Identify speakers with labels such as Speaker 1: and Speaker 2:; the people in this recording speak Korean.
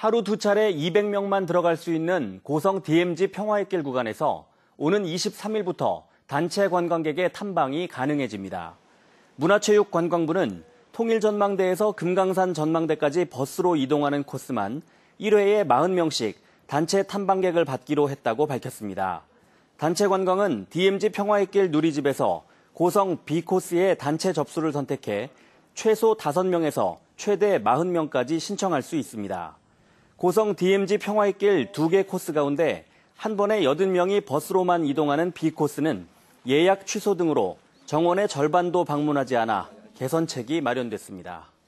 Speaker 1: 하루 두 차례 200명만 들어갈 수 있는 고성 DMZ 평화의 길 구간에서 오는 23일부터 단체 관광객의 탐방이 가능해집니다. 문화체육관광부는 통일전망대에서 금강산 전망대까지 버스로 이동하는 코스만 1회에 40명씩 단체 탐방객을 받기로 했다고 밝혔습니다. 단체 관광은 DMZ 평화의 길 누리집에서 고성 B코스의 단체 접수를 선택해 최소 5명에서 최대 40명까지 신청할 수 있습니다. 고성 DMZ 평화의 길 두 개 코스 가운데 한 번에 80명이 버스로만 이동하는 B코스는 예약 취소 등으로 정원의 절반도 방문하지 않아 개선책이 마련됐습니다.